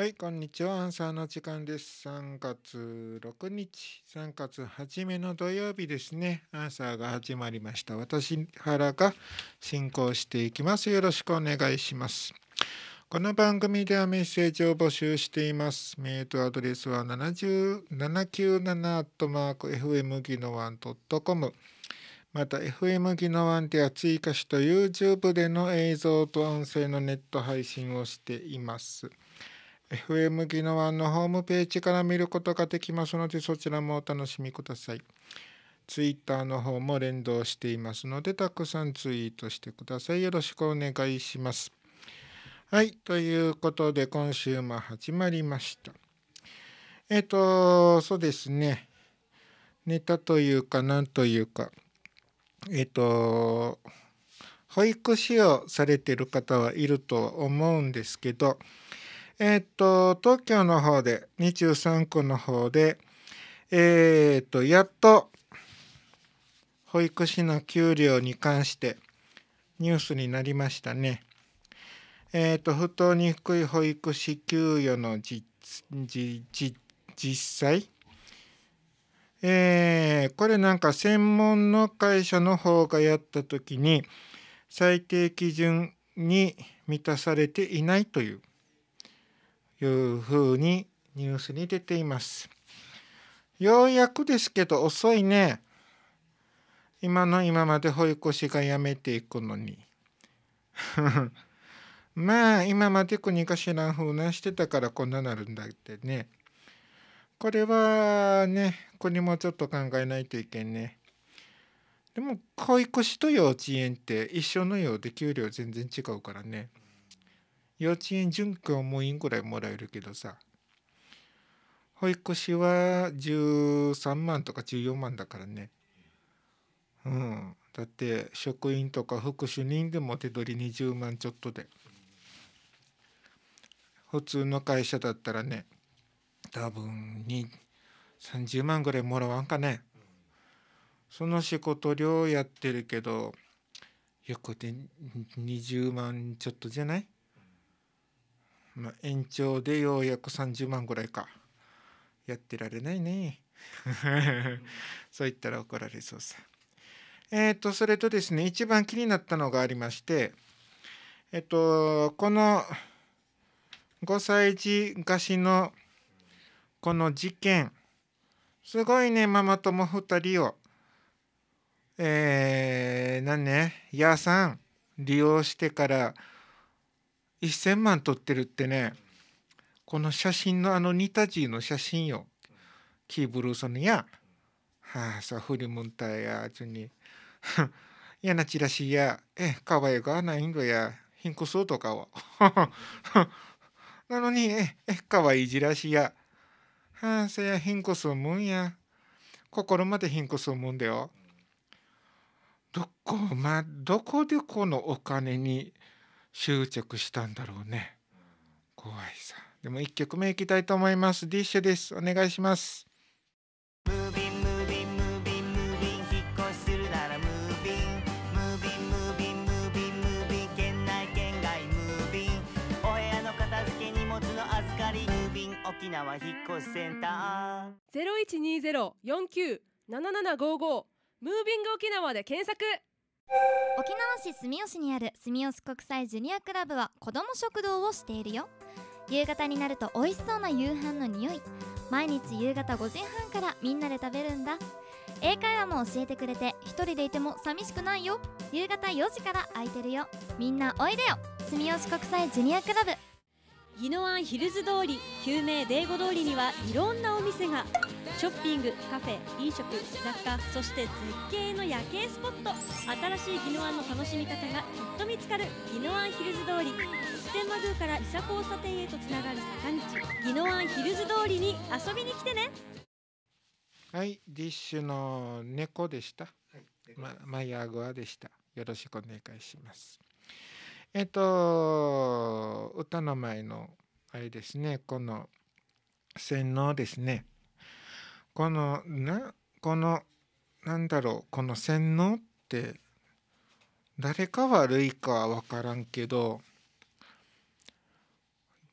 はい、こんにちは。アンサーの時間です。3月6日、3月初めの土曜日ですね。アンサーが始まりました。私、原が進行していきます。よろしくお願いします。この番組ではメッセージを募集しています。メールアドレスは 797-fm 7ギノワン .com また FM 技能ワンでは追加しと YouTube での映像と音声のネット配信をしています。FM 技能案のホームページから見ることができますのでそちらもお楽しみください。Twitter の方も連動していますのでたくさんツイートしてください。よろしくお願いします。はい、ということで今週も始まりました。えっ、と、そうですね。ネタというかなんというか、えっ、と、保育士をされてる方はいると思うんですけど、えっと、東京の方で、23区の方で、えっと、やっと、保育士の給料に関してニュースになりましたね。えっと、不当に低い保育士給与の実際えー、これなんか専門の会社の方がやった時に最低基準に満たされていないといういうふうにニュースに出ています。ようやくですけど遅いね。今の今まで保育士が辞めていくのに。まあ今まで国が知らんふうなしてたからこんななるんだってね。これはね国もちょっと考えないといけんね。でも保育士と幼稚園って一緒のようで給料全然違うからね。幼稚園準拠はもういいぐらいもらえるけどさ保育士は13万とか14万だからねうんだって職員とか副主任でも手取り20万ちょっとで普通の会社だったらね多分に30万ぐらいもらわんかねその仕事量やってるけどよくて20万ちょっとじゃないまあ、延長でようやく30万ぐらいかやってられないね そう言ったら怒られそうさえっ、ー、とそれとですね一番気になったのがありましてえっ、ー、とこの5歳児貸しのこの事件すごいねママ友2人をえー、何ねやさん利用してから1,000万取ってるってねこの写真のあのニタジーの写真よキーブルーソンやはあさフリムンタやちゅにや なチラシやえかわいがないんどやひんこそうとかは なのにええかわいいチラシやはあそやひんこそうもんや心までひんこそうもんだよどこまどこでこのお金に執着したんだろうね怖いさでも1曲目いきたいと思いますディッシュですお願いします沖縄引越しセンター一二ゼロ四九七七五五ムービング沖縄で検索沖縄市住吉にある住吉国際ジュニアクラブは子ども食堂をしているよ夕方になると美味しそうな夕飯の匂い毎日夕方5時半からみんなで食べるんだ英会話も教えてくれて一人でいても寂しくないよ夕方4時から空いてるよみんなおいでよ住吉国際ジュニアクラブ宜野湾ヒルズ通り救命デーゴ通りにはいろんなお店がショッピングカフェ飲食雑貨そして絶景の夜景スポット新しい宜野湾の楽しみ方がきっと見つかる宜野湾ヒルズ通り普天間宮から伊佐交差点へとつながる坂道宜野湾ヒルズ通りに遊びに来てねはいディッシュの猫でした、はい、まマイアゴアでしたよろしくお願いしますえっと歌の前のあれですねこの洗脳ですねこのなこのなんだろうこの洗脳って誰か悪いかは分からんけど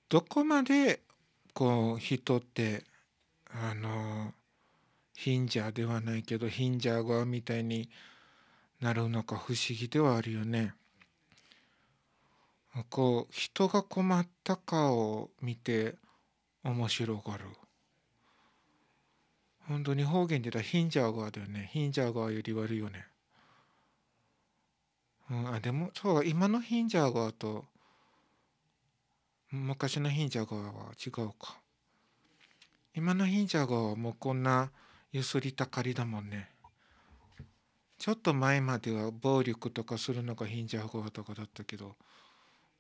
どこまでこう人ってあのヒンジャーではないけどヒンジャー側みたいになるのか不思議ではあるよね。こう人が困った顔を見て面白がる本当に方言で言ったらヒンジャーガーだよねヒンジャーガーより悪いよねうん、あでもそう今のヒンジャーガーと昔のヒンジャーガーは違うか今のヒンジャーガーはもうこんなゆすりたかりだもんねちょっと前までは暴力とかするのがヒンジャーガーとかだったけど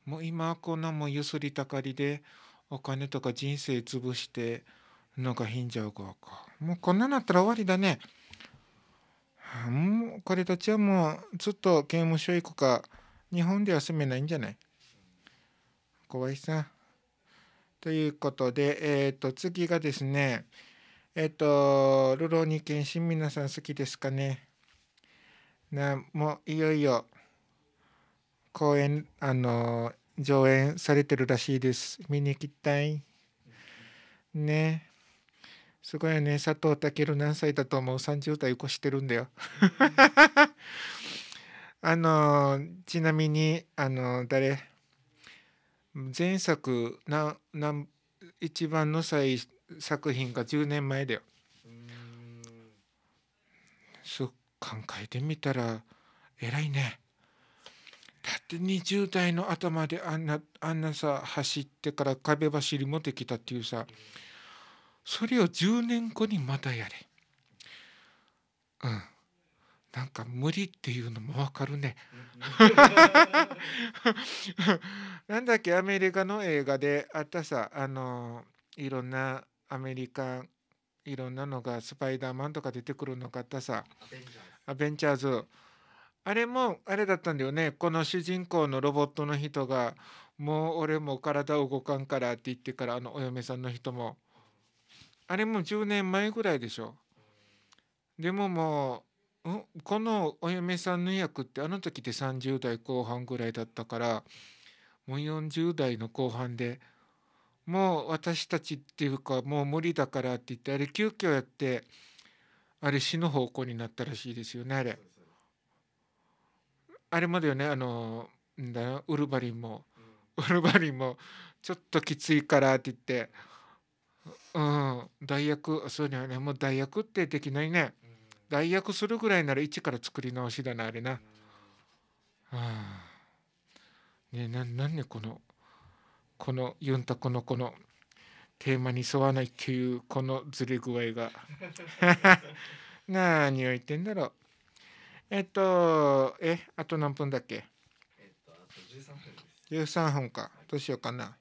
もう今こんなもんゆすりたかりでお金とか人生潰してのがじゃうかもうこんななったら終わりだねもうこれたちはもうずっと刑務所行くか日本では住めないんじゃない怖いさということで、えっ、ー、と次がですねえっ、ー、と「ルローニケンシン皆さん好きですかねなもういよいよ公演あの上演されてるらしいです見に行きたいねすごいよね佐藤健何歳だと思う30代越してるんだよ あのちなみにあの誰前作なな一番の際作品が10年前だよ。そう考えてみたら偉いね。で20代の頭であんなあんなさ走ってから壁走りもできたっていうさそれを10年後にまたやれうんなんか無理っていうのも分かるね なんだっけアメリカの映画であったさあのいろんなアメリカいろんなのがスパイダーマンとか出てくるのがあったさアベンジャーズあれもあれだったんだよねこの主人公のロボットの人が「もう俺も体動かんから」って言ってからあのお嫁さんの人もあれも10年前ぐらいでしょ。でももうこのお嫁さんの役ってあの時で30代後半ぐらいだったからもう40代の後半でもう私たちっていうかもう無理だからって言ってあれ急遽やってあれ死ぬ方向になったらしいですよねあれ。あれまでよねあのだよウルヴァリンも、うん、ウルヴァリンもちょっときついからって言ってうん代役そうだはねもう代役ってできないね、うん、代役するぐらいなら一から作り直しだなあれな、うん、はあねななんでこのこのユンタコのこのテーマに沿わないっていうこのずれ具合が 何を言ってんだろうえっとえあと何分だっけえっとあと13分です13分かどうしようかな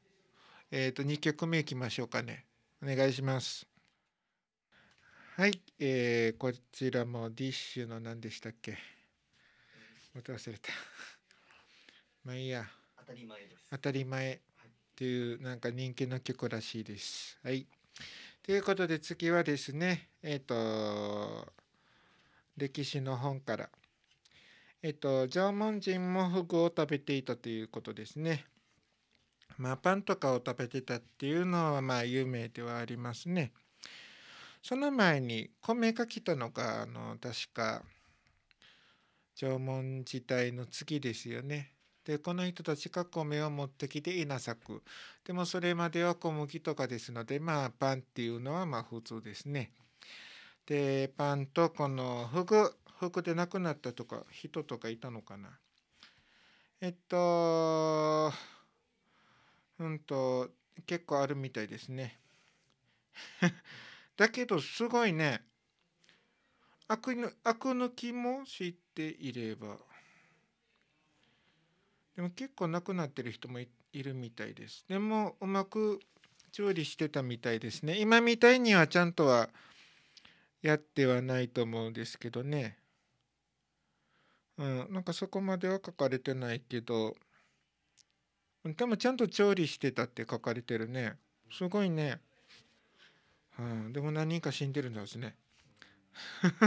えっと2曲目いきましょうかねお願いしますはい、えー、こちらもディッシュの何でしたっけまた忘れた まあいいや当たり前です当たり前っていうなんか人気の曲らしいですはいということで次はですねえっ、ー、と歴史の本から。えっと、縄文人もフグを食べていたということですね。まあ、パンとかを食べてたっていうのは、まあ、有名ではありますね。その前に米が来たのが、あの、確か、縄文時代の次ですよね。でこの人たちが米を持ってきて稲作でもそれまでは小麦とかですのでまあパンっていうのはまあ普通ですね。でパンとこの服服で亡くなったとか人とかいたのかなえっとうんと結構あるみたいですね だけどすごいねあく抜きも知っていればでも結構亡くなってる人もいるみたいですでもうまく調理してたみたいですね今みたいにはちゃんとはやってはないと思うんですけどね。うん、なんかそこまでは書かれてないけど、でもちゃんと調理してたって書かれてるね。すごいね。うん、でも何人か死んでるんですね。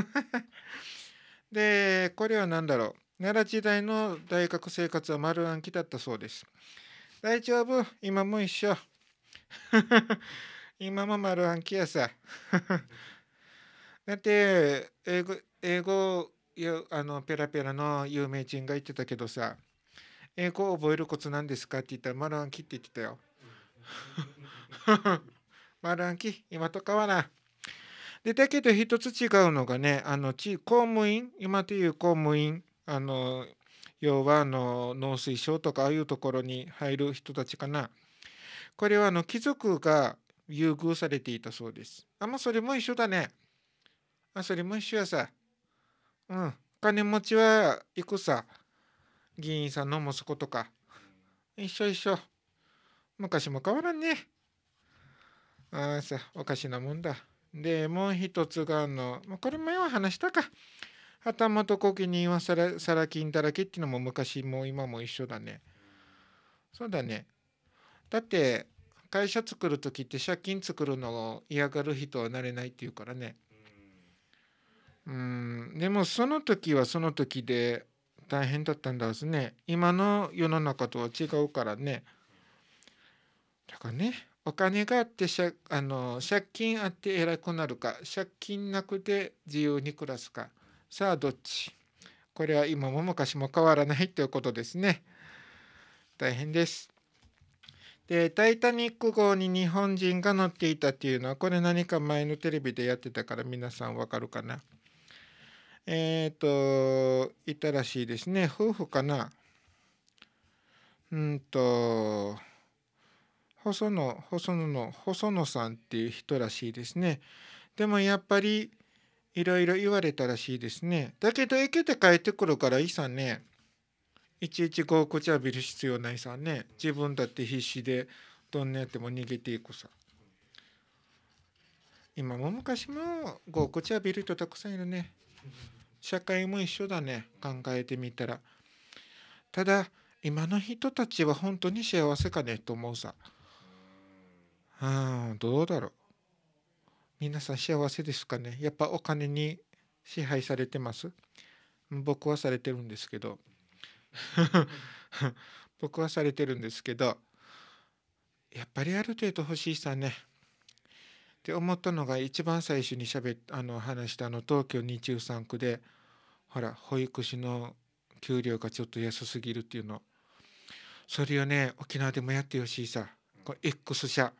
で、これは何だろう。奈良時代の大学生活は丸暗記だったそうです。大丈夫今も一緒。今も丸暗記やさ。だって英語英語あのペラペラの有名人が言ってたけどさ英語を覚えるコツなんですかって言ったら丸暗記って言ってたよ。丸暗記今とかはな。でだけど一つ違うのがねあの公務員今という公務員あの要はあの農水省とかああいうところに入る人たちかな。これはあの貴族が優遇されていたそうです。あまあ、それも一緒だね。あ、それも一緒やさ。うん。金持ちは行くさ。議員さんの息子とか。一緒一緒。昔も変わらんね。ああさ、おかしなもんだ。で、もう一つがあの、これもよう話したか。旗本御家人はさらサラ金だらけっていうのも昔も今も一緒だね。そうだね。だって会社作る時って借金作るのを嫌がる人はなれないっていうからね。うんでもその時はその時で大変だったんですね今の世の中とは違うからねだからねお金があって借あの借金あって偉くなるか借金なくて自由に暮らすかさあどっちこれは今も昔も変わらないということですね大変ですで「タイタニック号」に日本人が乗っていたっていうのはこれ何か前のテレビでやってたから皆さんわかるかなえっ、ー、と、いたらしいですね。夫婦かな。うんと、細野、細野の、細野さんっていう人らしいですね。でもやっぱり、いろいろ言われたらしいですね。だけど、生きて帰ってくるからいいさね。いちいちごう、こちゃびる必要ないさね。自分だって必死で、どんなやっても逃げていくさ。今も昔も、ごう、こちゃびる人たくさんいるね。社会も一緒だね考えてみたらただ今の人たちは本当に幸せかねと思うさうんどうだろう皆さん幸せですかねやっぱお金に支配されてます僕はされてるんですけど 僕はされてるんですけどやっぱりある程度欲しいさねって思ったのが一番最初にしゃべあの話したあの東京2中3区でほら保育士の給料がちょっと安すぎるっていうのそれをね沖縄でもやってほしいさこれ X 社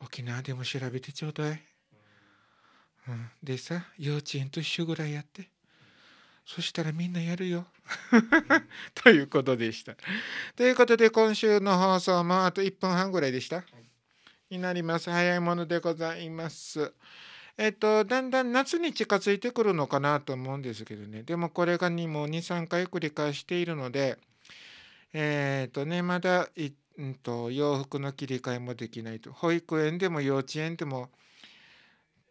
沖縄でも調べてちょうだい、うん、でさ幼稚園と一緒ぐらいやってそしたらみんなやるよ ということでしたということで今週の放送もあと1分半ぐらいでしたになります。早いものでございます。えっと、だんだん夏に近づいてくるのかなと思うんですけどね。でもこれがにも2、3回繰り返しているので、えー、っとね、まだ、うんと、洋服の切り替えもできないと。保育園でも幼稚園でも、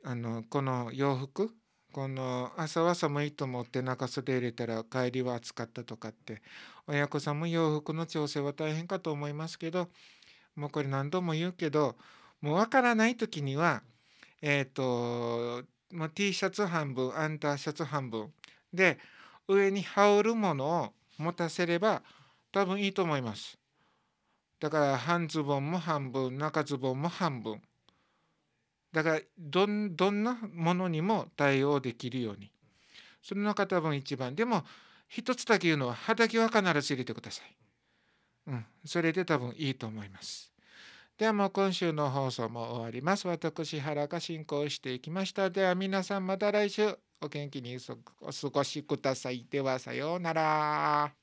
あの、この洋服、この朝は寒いと思って中袖入れたら帰りは暑かったとかって、親子さんも洋服の調整は大変かと思いますけど、もうこれ何度も言うけどもうわからない時にはえっ、ー、ともう T シャツ半分アンダーシャツ半分で上に羽織るものを持たせれば多分いいと思います。だから半ズボンも半分中ズボンも半分だからどんどんなものにも対応できるようにその中多分一番でも一つだけ言うのは肌着は必ず入れてください。うん、それで多分いいと思います。ではもう今週の放送も終わります。私原が進行していきました。では皆さんまた来週お元気にお過ごしください。ではさようなら。